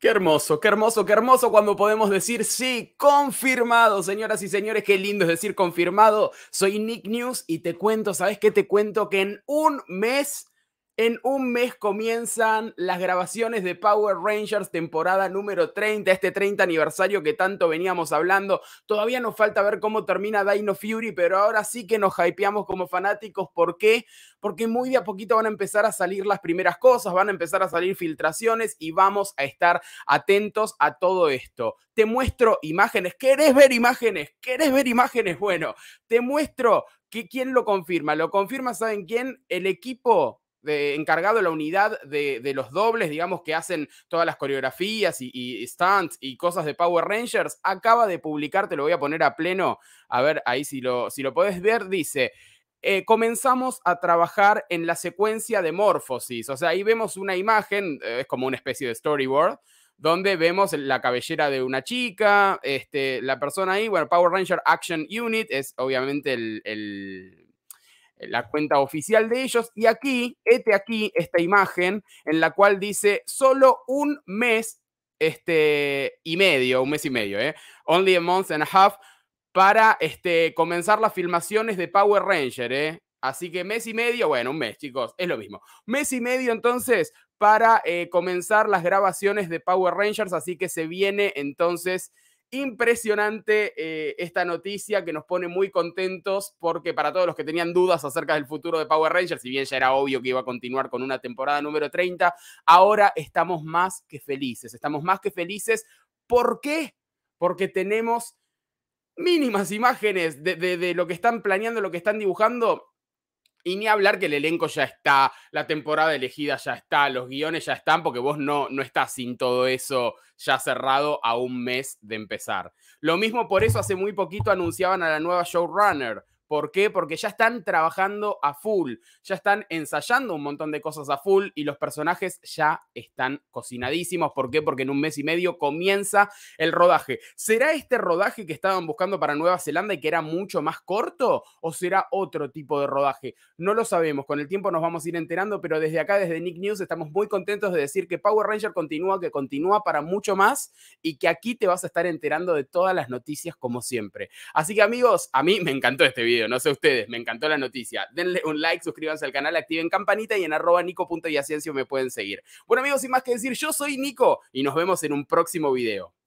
Qué hermoso, qué hermoso, qué hermoso cuando podemos decir sí, confirmado, señoras y señores, qué lindo es decir confirmado. Soy Nick News y te cuento, ¿sabes qué te cuento? Que en un mes en un mes comienzan las grabaciones de Power Rangers temporada número 30, este 30 aniversario que tanto veníamos hablando. Todavía nos falta ver cómo termina Dino Fury, pero ahora sí que nos hypeamos como fanáticos. ¿Por qué? Porque muy de a poquito van a empezar a salir las primeras cosas, van a empezar a salir filtraciones y vamos a estar atentos a todo esto. Te muestro imágenes. ¿Querés ver imágenes? ¿Querés ver imágenes? Bueno, te muestro que, quién lo confirma. Lo confirma, ¿saben quién? El equipo encargado de la unidad de, los dobles, digamos, que hacen todas las coreografías y, stunts y cosas de Power Rangers, acaba de publicar, te lo voy a poner a pleno, a ver ahí si lo, si lo podés ver, dice... Eh, comenzamos a trabajar en la secuencia de morfosis, o sea, ahí vemos una imagen, eh, es como una especie de storyboard, donde vemos la cabellera de una chica, este, la persona ahí, bueno, Power Ranger Action Unit es obviamente el eh, la cuenta oficial de ellos. Y aquí, este aquí, esta imagen en la cual dice solo un mes este, y medio, un mes y medio, ¿eh? Only a month and a half para este, comenzar las filmaciones de Power Ranger, ¿eh? Así que mes y medio, bueno, un mes, chicos, es lo mismo. Mes y medio entonces para eh, comenzar las grabaciones de Power Rangers, así que se viene entonces impresionante eh, esta noticia que nos pone muy contentos porque para todos los que tenían dudas acerca del futuro de Power Rangers, si bien ya era obvio que iba a continuar con una temporada número 30, ahora estamos más que felices, estamos más que felices. ¿Por qué? Porque tenemos mínimas imágenes de, de lo que están planeando, lo que están dibujando y ni hablar que el elenco ya está, la temporada elegida ya está, los guiones ya están, porque vos no, no estás sin todo eso ya cerrado a un mes de empezar. Lo mismo por eso hace muy poquito anunciaban a la nueva showrunner. ¿Por qué? Porque ya están trabajando a full, ya están ensayando un montón de cosas a full y los personajes ya están cocinadísimos. ¿Por qué? Porque en un mes y medio comienza el rodaje. ¿Será este rodaje que estaban buscando para Nueva Zelanda y que era mucho más corto? ¿O será otro tipo de rodaje? No lo sabemos, con el tiempo nos vamos a ir enterando, pero desde acá, desde Nick News, estamos muy contentos de decir que Power Ranger continúa, que continúa para mucho más y que aquí te vas a estar enterando de todas las noticias como siempre. Así que amigos, a mí me encantó este video. No sé ustedes, me encantó la noticia. Denle un like, suscríbanse al canal, activen campanita y en arroba nico.yaciencio me pueden seguir. Bueno amigos, sin más que decir, yo soy Nico y nos vemos en un próximo video.